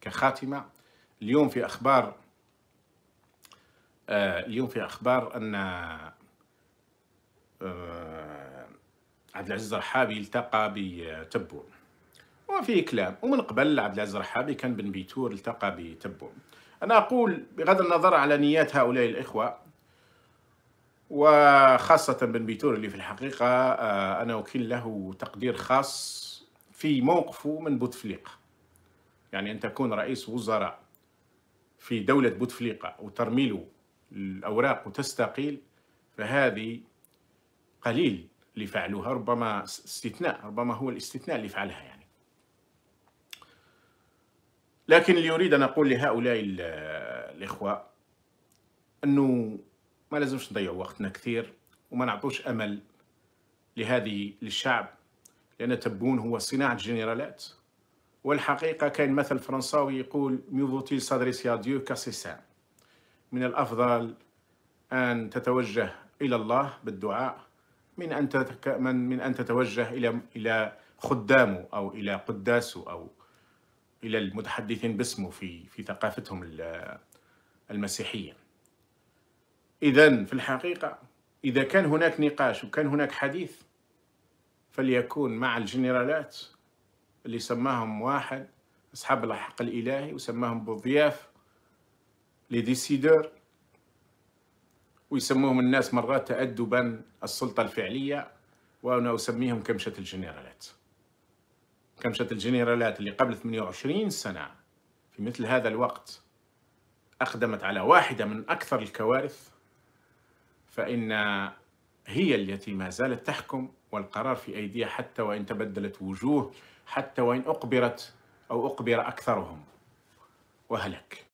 كخاتمة اليوم في أخبار آه، اليوم في أخبار أن آه، عبد العزيز الرحابي التقى بتبو وفي كلام ومن قبل عبد العزيز الرحابي كان بن بيتور التقى بتبو أنا أقول بغض النظر على نيات هؤلاء الإخوة وخاصة بن بيتور اللي في الحقيقة آه، أنا أكل له تقدير خاص في موقفه من بوتفليقة يعني أن تكون رئيس وزراء في دولة بوتفليقة وترميله الأوراق وتستقيل فهذه قليل اللي فعلوها ربما استثناء ربما هو الاستثناء اللي فعلها يعني لكن اللي أريد أن أقول لهؤلاء الإخوة أنه ما لازمش نضيع وقتنا كثير وما نعطوش أمل لهذه للشعب لأن تبون هو صناعة جنرالات والحقيقة كان مثل فرنساوي يقول ميوفوتي سادريسي ديو كاسيسان من الأفضل أن تتوجه إلى الله بالدعاء من أن تتك... من... من أن تتوجه إلى إلى خدامه أو إلى قداسه أو إلى المتحدثين باسمه في في ثقافتهم المسيحية إذا في الحقيقة إذا كان هناك نقاش وكان هناك حديث فليكون مع الجنرالات اللي سماهم واحد أصحاب الحق الإلهي وسماهم بالضياف لي ديسيدور ويسموهم الناس مرات تأدبا السلطة الفعلية وأنا أسميهم كمشة الجنرالات كمشة الجنرالات اللي قبل 28 سنة في مثل هذا الوقت أقدمت على واحدة من أكثر الكوارث فإن هي التي ما زالت تحكم والقرار في أيديها حتى وإن تبدلت وجوه حتى وإن أقبرت أو أقبر أكثرهم وهلك